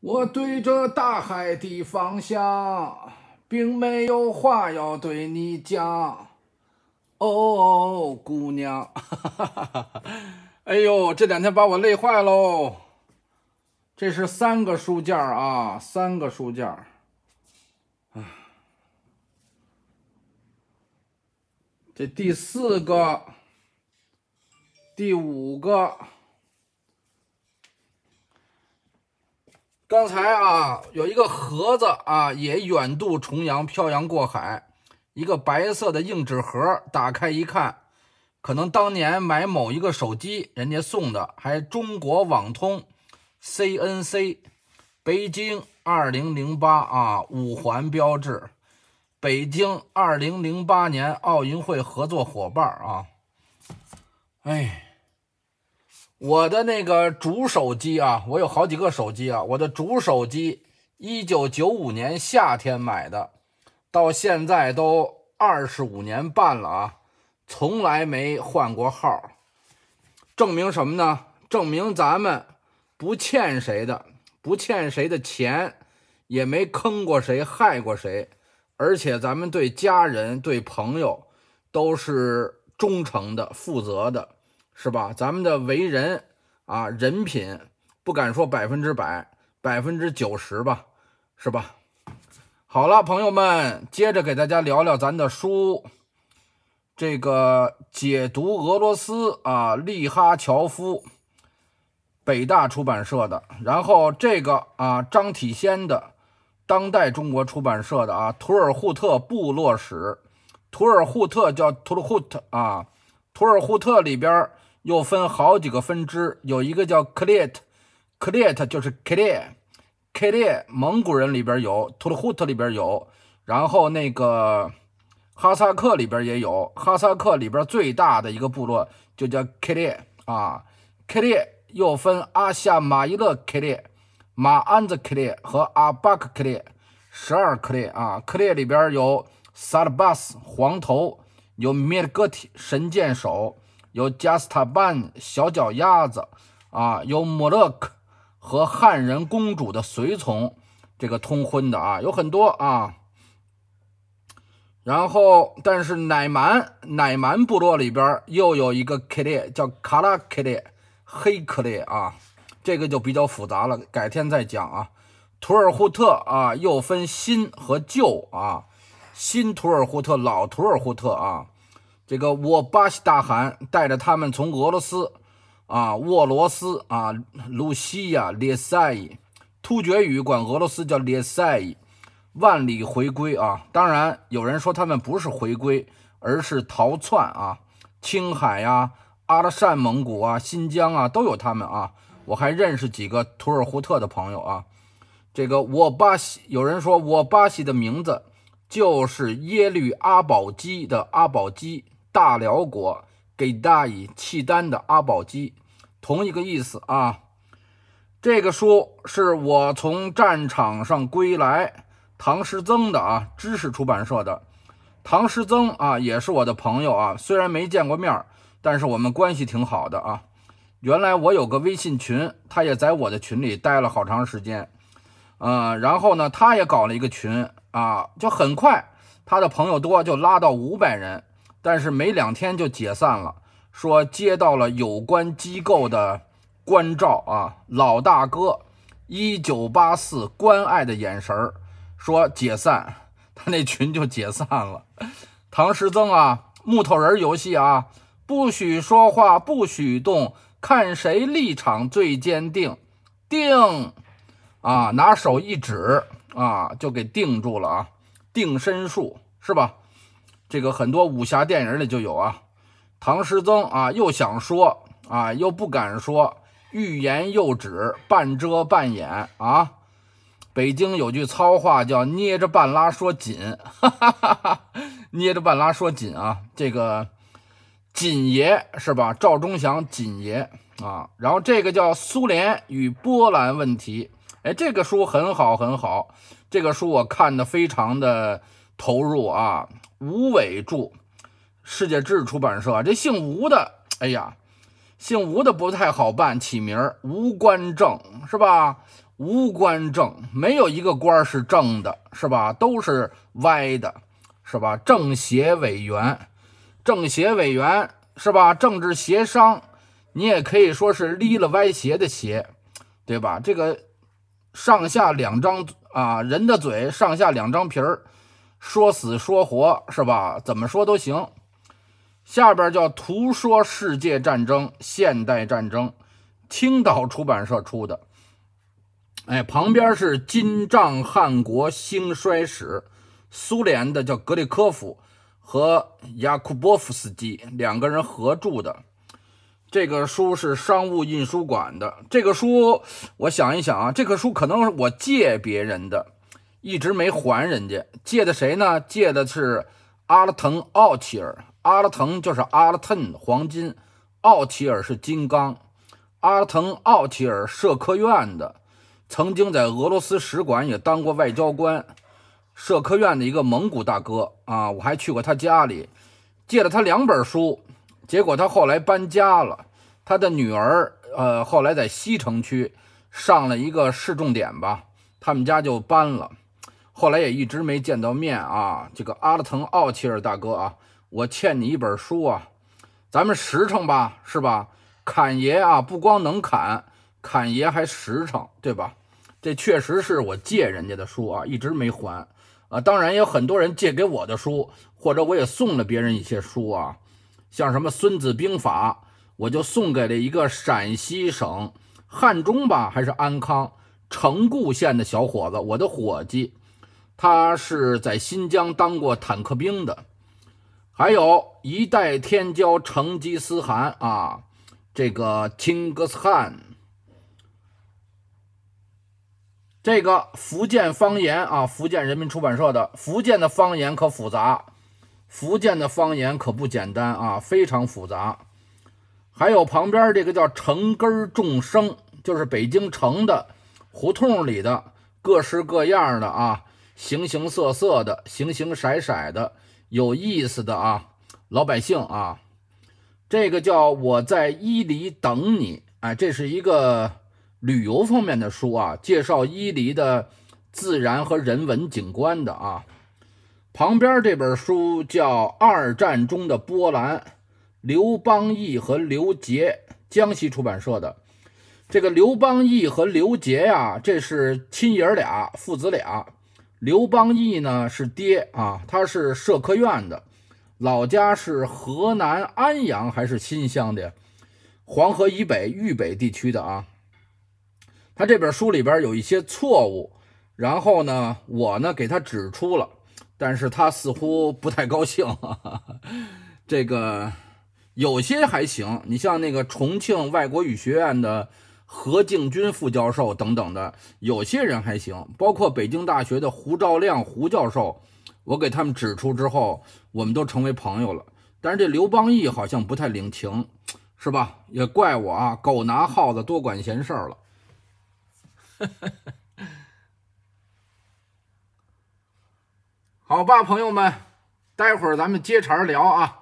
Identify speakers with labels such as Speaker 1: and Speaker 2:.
Speaker 1: 我对着大海的方向，并没有话要对你讲，哦，姑娘。哎呦，这两天把我累坏喽。这是三个书架啊，三个书架。啊，这第四个，第五个。刚才啊，有一个盒子啊，也远渡重洋，漂洋过海，一个白色的硬纸盒，打开一看，可能当年买某一个手机，人家送的，还中国网通，CNC，北京二零零八啊，五环标志，北京二零零八年奥运会合作伙伴啊，哎。我的那个主手机啊，我有好几个手机啊。我的主手机，一九九五年夏天买的，到现在都二十五年半了啊，从来没换过号。证明什么呢？证明咱们不欠谁的，不欠谁的钱，也没坑过谁，害过谁。而且咱们对家人、对朋友都是忠诚的、负责的。是吧？咱们的为人啊，人品不敢说百分之百，百分之九十吧，是吧？好了，朋友们，接着给大家聊聊咱的书，这个解读俄罗斯啊，利哈乔夫，北大出版社的；然后这个啊，张体先的，当代中国出版社的啊，图尔扈特部落史，图尔扈特叫图尔扈特啊，图尔扈特里边。又分好几个分支，有一个叫克烈，克烈就是克 l 克烈蒙古人里边有，突厥特里边有，然后那个哈萨克里边也有，哈萨克里边最大的一个部落就叫克烈啊，克烈又分阿夏马伊勒克烈、马安子克烈和阿巴克克烈，十二克烈啊，克烈里边有萨拉巴斯黄头，有米尔个体神箭手。有贾斯塔班小脚丫子啊，有莫勒克和汉人公主的随从，这个通婚的啊有很多啊。然后，但是乃蛮乃蛮部落里边又有一个克烈叫卡拉克烈黑克烈啊，这个就比较复杂了，改天再讲啊。土尔扈特啊又分新和旧啊，新土尔扈特、老土尔扈特啊。这个沃巴西大汗带着他们从俄罗斯，啊，沃罗斯啊，卢西亚列赛，突厥语管俄罗斯叫列赛，万里回归啊！当然有人说他们不是回归，而是逃窜啊！青海呀、阿拉善蒙古啊、新疆啊都有他们啊！我还认识几个土尔扈特的朋友啊！这个沃巴西，有人说沃巴西的名字就是耶律阿保机的阿保机。大辽国给大以契丹的阿保机，同一个意思啊。这个书是我从战场上归来，唐诗增的啊，知识出版社的。唐诗增啊，也是我的朋友啊，虽然没见过面，但是我们关系挺好的啊。原来我有个微信群，他也在我的群里待了好长时间，嗯，然后呢，他也搞了一个群啊，就很快他的朋友多，就拉到五百人。但是没两天就解散了，说接到了有关机构的关照啊。老大哥，一九八四关爱的眼神儿，说解散，他那群就解散了。唐诗曾啊，木头人游戏啊，不许说话，不许动，看谁立场最坚定，定啊，拿手一指啊，就给定住了啊，定身术是吧？这个很多武侠电影里就有啊，唐诗曾啊，又想说啊，又不敢说，欲言又止，半遮半掩啊。北京有句糙话叫“捏着半拉说紧”，捏着半拉说紧啊。这个锦爷是吧？赵忠祥锦爷啊。然后这个叫《苏联与波兰问题》，哎，这个书很好很好，这个书我看的非常的投入啊。吴伟著，世界知识出版社。这姓吴的，哎呀，姓吴的不太好办起名儿。无关正是吧？无关正没有一个官儿是正的，是吧？都是歪的，是吧？政协委员，政协委员是吧？政治协商，你也可以说是离了歪斜的斜，对吧？这个上下两张啊，人的嘴上下两张皮儿。说死说活是吧？怎么说都行。下边叫《图说世界战争：现代战争》，青岛出版社出的。哎，旁边是《金帐汗国兴衰史》，苏联的，叫格里科夫和雅库波夫斯基两个人合著的。这个书是商务印书馆的。这个书，我想一想啊，这个书可能我借别人的。一直没还人家借的谁呢？借的是阿拉腾奥奇尔。阿拉腾就是阿拉腾，黄金。奥奇尔是金刚。阿拉腾奥奇尔社科院的，曾经在俄罗斯使馆也当过外交官。社科院的一个蒙古大哥啊，我还去过他家里，借了他两本书。结果他后来搬家了，他的女儿呃后来在西城区上了一个市重点吧，他们家就搬了。后来也一直没见到面啊，这个阿勒腾奥切尔大哥啊，我欠你一本书啊，咱们实诚吧，是吧？侃爷啊，不光能侃，侃爷还实诚，对吧？这确实是我借人家的书啊，一直没还啊。当然有很多人借给我的书，或者我也送了别人一些书啊，像什么《孙子兵法》，我就送给了一个陕西省汉中吧，还是安康城固县的小伙子，我的伙计。他是在新疆当过坦克兵的，还有一代天骄成吉思汗啊，这个清格斯汗，这个福建方言啊，福建人民出版社的福建的方言可复杂，福建的方言可不简单啊，非常复杂。还有旁边这个叫城根众生，就是北京城的胡同里的各式各样的啊。形形色色的，形形色色的，有意思的啊，老百姓啊，这个叫我在伊犁等你，啊，这是一个旅游方面的书啊，介绍伊犁的自然和人文景观的啊。旁边这本书叫《二战中的波兰》，刘邦义和刘杰，江西出版社的。这个刘邦义和刘杰呀，这是亲爷俩，父子俩。刘邦毅呢是爹啊，他是社科院的，老家是河南安阳还是新乡的，黄河以北豫北地区的啊。他这本书里边有一些错误，然后呢，我呢给他指出了，但是他似乎不太高兴。这个有些还行，你像那个重庆外国语学院的。何静军副教授等等的，有些人还行，包括北京大学的胡兆亮胡教授，我给他们指出之后，我们都成为朋友了。但是这刘邦义好像不太领情，是吧？也怪我啊，狗拿耗子多管闲事了。好吧，朋友们，待会儿咱们接茬聊啊。